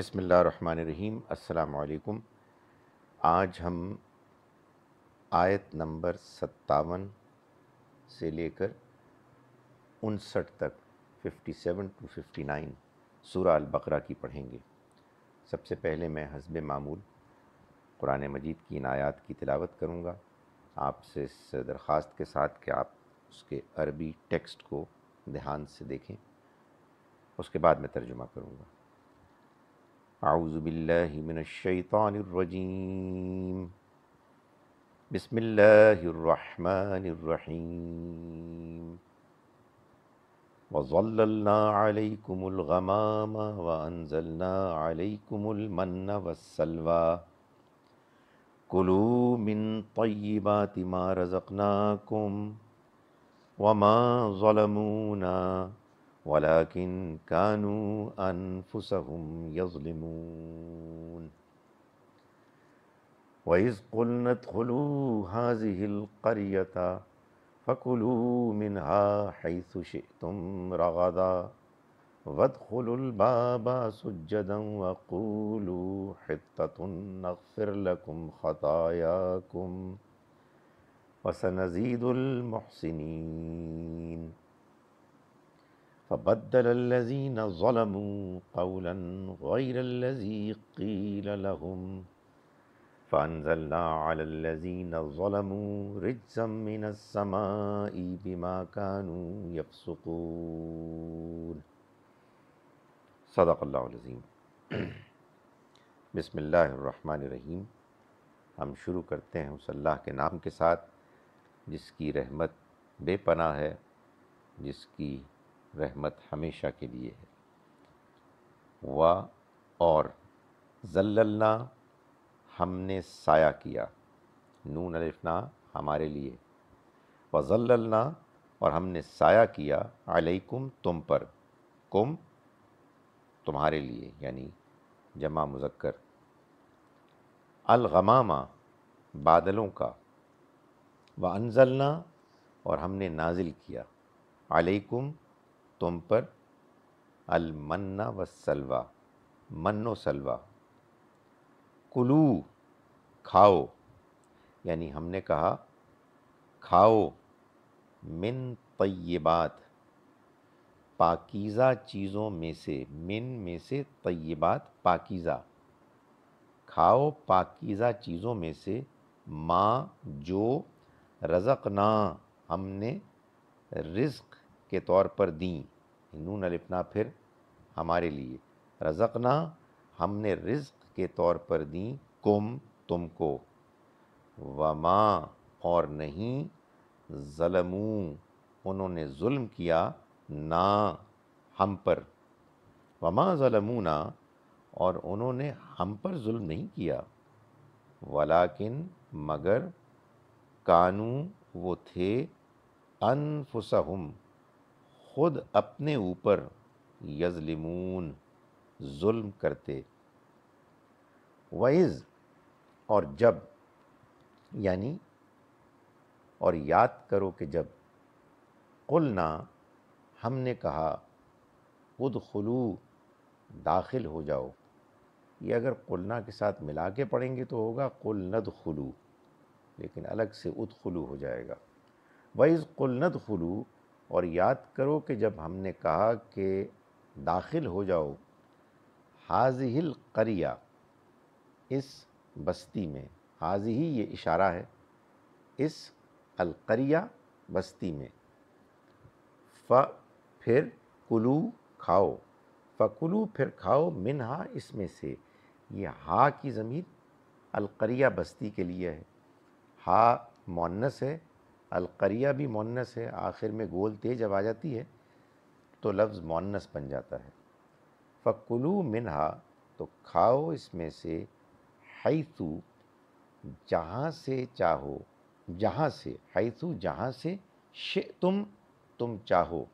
بسم اللہ الرحمن الرحیم السلام علیکم آج ہم آیت نمبر ستاون سے لے کر انسٹھ تک fifty seven to fifty nine سورہ البقرہ کی پڑھیں گے سب سے پہلے میں حزبِ معمول قرآن مجید کی آیات کی تلاوت کروں گا آپ سے اس درخواست کے ساتھ کہ آپ اس کے عربی ٹیکسٹ کو دھیان سے دیکھیں اس کے بعد میں ترجمہ کروں گا أعوذ بالله من الشيطان الرجيم بسم الله الرحمن الرحيم وظللنا عليكم الغمام وأنزلنا عليكم المن والسلوى كلوا من طيبات ما رزقناكم وما ظلمونا ولكن كانوا أنفسهم يظلمون وإذ قلنا ادخلوا هذه القرية فكلوا منها حيث شئتم رغدا وادخلوا الباب سجدا وقولوا حطة نغفر لكم خطاياكم وسنزيد المحسنين فبدل الذين ظلموا قولا غير الذي قيل لهم فانزلنا على الذين ظلموا رجزا من السماء بما كانوا يفسقون صدق اللہ العظیم بسم اللہ الرحمن الرحیم ہم شروع کرتے ہیں اس اللہ کے نام کے ساتھ جس کی رحمت بے پناہ ہے جس کی رحمت ہمیشہ کے لیے ہے و اور ذللنا ہم نے سایہ کیا نون الفنا ہمارے لیے و ذللنا اور ہم نے سایہ کیا علیکم تم پر کم تمہارے لیے یعنی جمع مذکر الغمامہ بادلوں کا و انزلنا اور ہم نے نازل کیا علیکم تم پر المنا و سلوا من و سلوا کلو کھاؤ یعنی ہم نے کہا کھاؤ من طیبات پاکیزہ چیزوں میں سے من میں سے طیبات پاکیزہ کھاؤ پاکیزہ چیزوں میں سے ماں جو رزق نہ ہم نے رزق کے طور پر دیں نون الفنا پھر ہمارے لیے رزقنا ہم نے رزق کے طور پر دیں کم تم کو وما اور نہیں ظلموں انہوں نے ظلم کیا نا ہم پر وما ظلموں نہ اور انہوں نے ہم پر ظلم نہیں کیا ولاکن مگر کانوں وہ تھے انفسہم خود اپنے اوپر یظلمون ظلم کرتے وعز اور جب یعنی اور یاد کرو کہ جب قلنا ہم نے کہا خود خلو داخل ہو جاؤ یہ اگر قلنا کے ساتھ ملا کے پڑھیں گے تو ہوگا قل خلو لیکن الگ سے ادخلو ہو جائے گا وعز قل ند خلو اور یاد کرو کہ جب ہم نے کہا کہ داخل ہو جاؤ حاضی القریہ اس بستی میں حاضی ہی یہ اشارہ ہے اس القریہ بستی میں پھر کلو کھاؤ فکلو پھر کھاؤ منہا اس میں سے یہ ہا کی ضمیر القریہ بستی کے لیے ہے ہا مونس ہے القریہ بھی مونس ہے آخر میں گول تے جب آ جاتی ہے تو لفظ مونس بن جاتا ہے فَقُلُوا منہا تو کھاؤ اس میں سے حَيْثُ جہاں سے چاہو جہاں سے حَيْثُ جہاں سے شے تم چاہو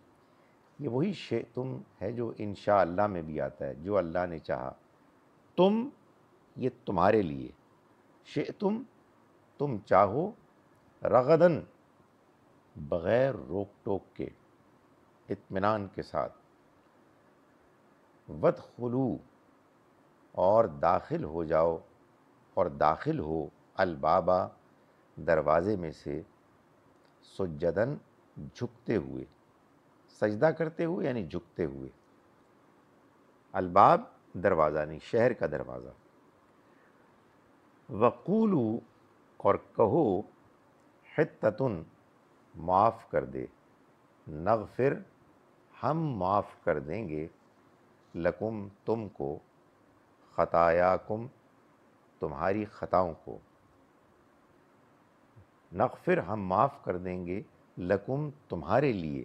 یہ وہی شے ہے جو انشاء اللہ میں بھی آتا ہے جو اللہ نے چاہا تم یہ تمہارے لیے شے تم تم چاہو رغدن بغیر روک ٹوک کے اطمینان کے ساتھ ود خلو اور داخل ہو جاؤ اور داخل ہو البابا دروازے میں سے سجدن جھکتے ہوئے سجدہ کرتے ہوئے یعنی جھکتے ہوئے الباب دروازہ نہیں یعنی شہر کا دروازہ وقولو اور کہو حتتن معاف کر دے نغفر ہم معاف کر دیں گے لکم تم کو خطایاکم تمہاری خطاؤں کو نغفر ہم معاف کر دیں گے لکم تمہارے لیے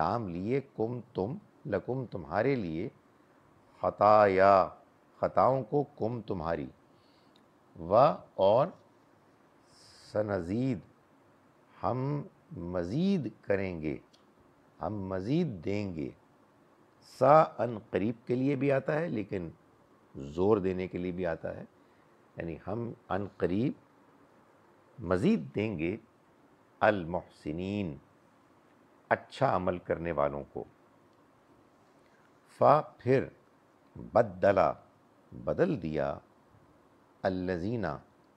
لام لیے کم تم لکم تمہارے لیے خطا یا خطاؤں کو کم تمہاری و اور سنزید ہم مزید کریں گے ہم مزید دیں گے سا ان قریب کے لیے بھی آتا ہے لیکن زور دینے کے لیے بھی آتا ہے یعنی ہم ان قریب مزید دیں گے المحسنین اچھا عمل کرنے والوں کو فا پھر بدلا بدل دیا الزینہ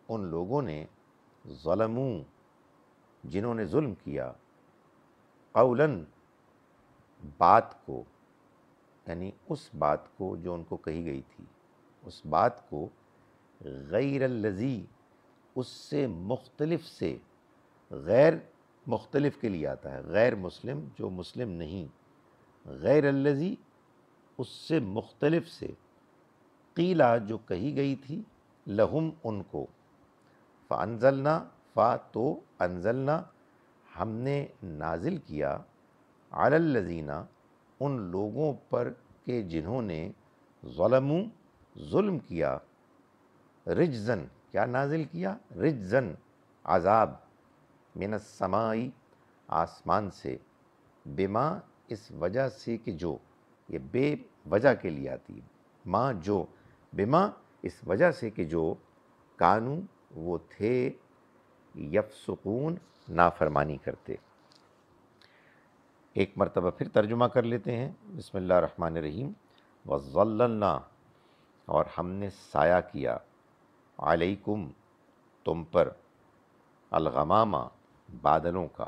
ان لوگوں نے ظلموں جنہوں نے ظلم کیا قولاً بات کو یعنی اس بات کو جو ان کو کہی گئی تھی اس بات کو غیر اللذی اس سے مختلف سے غیر مختلف کے لیے آتا ہے غیر مسلم جو مسلم نہیں غیر اللذی اس سے مختلف سے قیلہ جو کہی گئی تھی لہم ان کو فانزلنا فا تو انزلنا ہم نے نازل کیا الازینہ ان لوگوں پر کہ جنہوں نے ظلموں ظلم کیا رجزن کیا نازل کیا رجزن عذاب من السمائی آسمان سے بما اس وجہ سے کہ جو یہ بے وجہ کے لیے آتی ماں جو بما اس وجہ سے کہ جو کانو وہ تھے یفسقون نافرمانی کرتے ایک مرتبہ پھر ترجمہ کر لیتے ہیں بسم اللہ الرحمن الرحیم وَظَلَّلْنَا اور ہم نے سایہ کیا علیکم تم پر الغمامہ بادلوں کا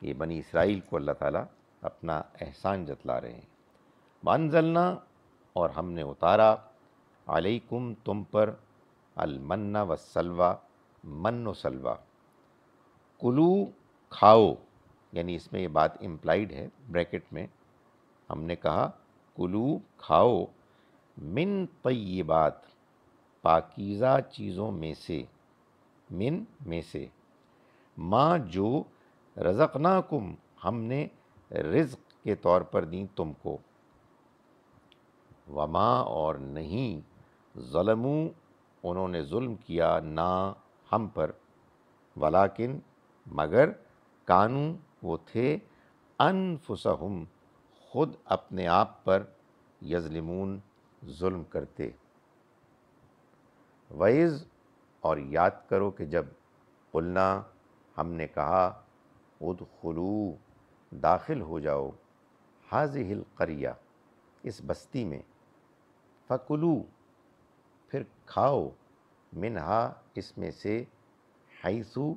یہ بنی اسرائیل کو اللہ تعالیٰ اپنا احسان جتلا رہے ہیں بانزلنہ اور ہم نے اتارا علیکم تم پر المنّہ وصلوا من و سلوا کلو کھاؤ یعنی اس میں یہ بات امپلائیڈ ہے بریکٹ میں ہم نے کہا کلو کھاؤ من طیبات پاکیزہ چیزوں میں سے من میں سے ماں جو رزقناکم ہم نے رزق کے طور پر دیں تم کو وما اور نہیں ظلموں انہوں نے ظلم کیا نہ ہم پر ولاکن مگر کانوں وہ تھے انفسہم خود اپنے آپ پر یزلمون ظلم کرتے ویز اور یاد کرو کہ جب قلنا ہم نے کہا ادخلو داخل ہو جاؤ حاضح القریہ اس بستی میں فکلو پھر کھاؤ منہا اس میں سے حیثو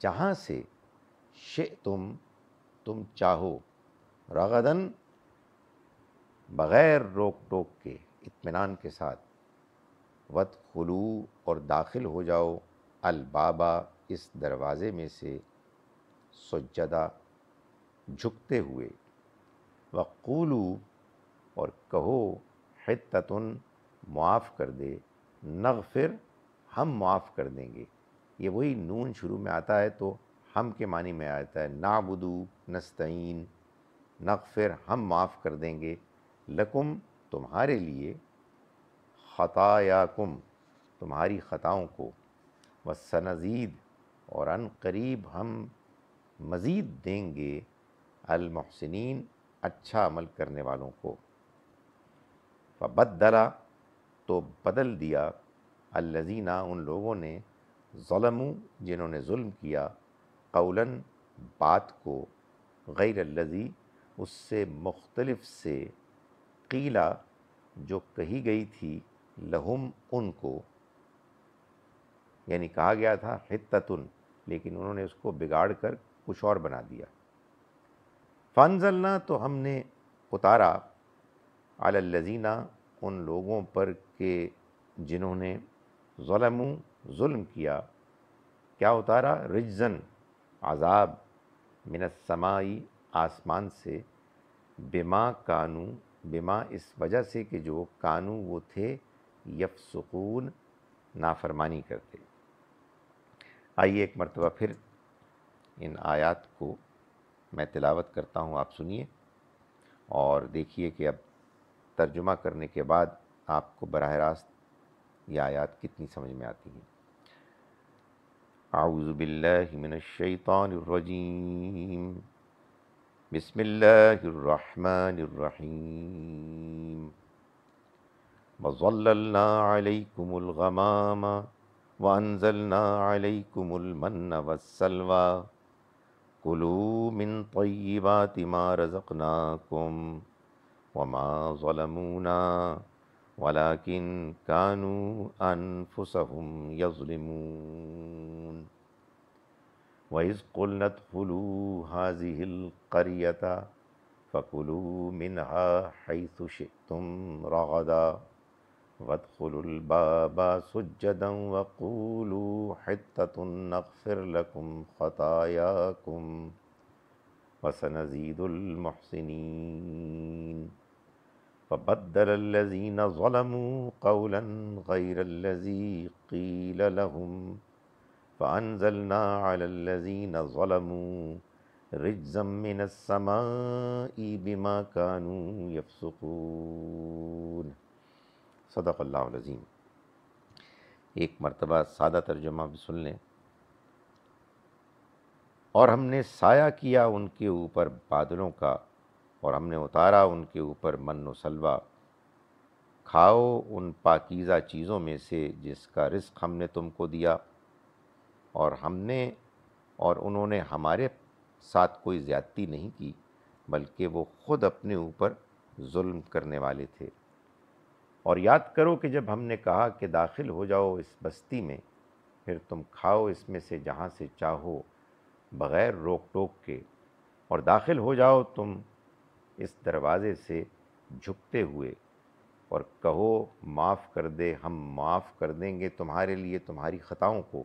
جہاں سے شئتم تم چاہو رغدن بغیر روک ٹوک کے اطمینان کے ساتھ وط خلو اور داخل ہو جاؤ البابا اس دروازے میں سے سجدہ جھکتے ہوئے وقولو اور کہو حتتن معاف کر دے نغفر ہم معاف کر دیں گے یہ وہی نون شروع میں آتا ہے تو ہم کے معنی میں آتا ہے نعبدو نستعین نغفر ہم معاف کر دیں گے لکم تمہارے لیے خطایاکم تمہاری خطاؤں کو وسنزید اور ان قریب ہم مزید دیں گے المحسنین اچھا عمل کرنے والوں کو فبدلا تو بدل دیا الزینہ ان لوگوں نے ظلم جنہوں نے ظلم کیا قولاً بات کو غیر الزی اس سے مختلف سے قیلہ جو کہی گئی تھی لہم ان کو یعنی کہا گیا تھا حتتن لیکن انہوں نے اس کو بگاڑ کر کچھ اور بنا دیا فنزلنا تو ہم نے اتارا الزینہ ان لوگوں پر کہ جنہوں نے ظلموں ظلم کیا کیا اتارا رجزن عذاب من السمائی آسمان سے بما کانو بما اس وجہ سے کہ جو کانو وہ تھے یفسقون سکون نافرمانی کرتے آئیے ایک مرتبہ پھر ان آیات کو میں تلاوت کرتا ہوں آپ سنیے اور دیکھیے کہ اب ترجمہ کرنے کے بعد آپ کو براہ راست یہ آیات کتنی سمجھ میں آتی ہیں اعوذ باللہ من الشیطان الرجیم بسم اللہ الرحمن الرحیم وظللنا علیکم الغمام وانزلنا علیکم المن والسلوى قلو من طیبات ما رزقناکم وما ظلمونا ولكن كانوا أنفسهم يظلمون وإذ قلنا ادخلوا هذه القرية فكلوا منها حيث شئتم رغدا وادخلوا الباب سجدا وقولوا حتة نغفر لكم خطاياكم وسنزيد المحسنين فبدل الذين ظلموا قولا غير الذي قيل لهم فأنزلنا على الذين ظلموا رجزا من السماء بما كانوا يفسقون صدق الله العظيم ایک مرتبہ سادہ ترجمہ بھی سن لیں اور ہم نے سایہ کیا ان کے اوپر بادلوں کا اور ہم نے اتارا ان کے اوپر من و سلوہ کھاؤ ان پاکیزہ چیزوں میں سے جس کا رزق ہم نے تم کو دیا اور ہم نے اور انہوں نے ہمارے ساتھ کوئی زیادتی نہیں کی بلکہ وہ خود اپنے اوپر ظلم کرنے والے تھے اور یاد کرو کہ جب ہم نے کہا کہ داخل ہو جاؤ اس بستی میں پھر تم کھاؤ اس میں سے جہاں سے چاہو بغیر روک ٹوک کے اور داخل ہو جاؤ تم اس دروازے سے جھکتے ہوئے اور کہو معاف کر دے ہم معاف کر دیں گے تمہارے لیے تمہاری خطاؤں کو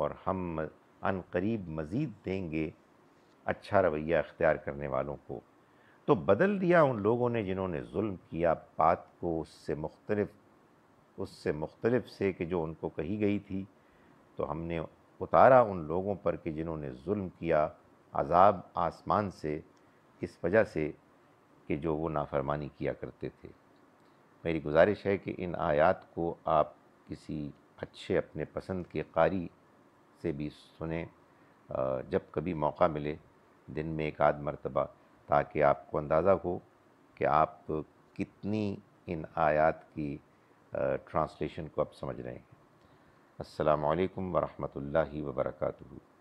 اور ہم ان قریب مزید دیں گے اچھا رویہ اختیار کرنے والوں کو تو بدل دیا ان لوگوں نے جنہوں نے ظلم کیا بات کو اس سے مختلف اس سے مختلف سے کہ جو ان کو کہی گئی تھی تو ہم نے اتارا ان لوگوں پر کہ جنہوں نے ظلم کیا عذاب آسمان سے اس وجہ سے کہ جو وہ نافرمانی کیا کرتے تھے میری گزارش ہے کہ ان آیات کو آپ کسی اچھے اپنے پسند کے قاری سے بھی سنیں جب کبھی موقع ملے دن میں ایک آدھ مرتبہ تاکہ آپ کو اندازہ ہو کہ آپ کتنی ان آیات کی ٹرانسلیشن کو آپ سمجھ رہے ہیں السلام علیکم ورحمۃ اللہ وبرکاتہ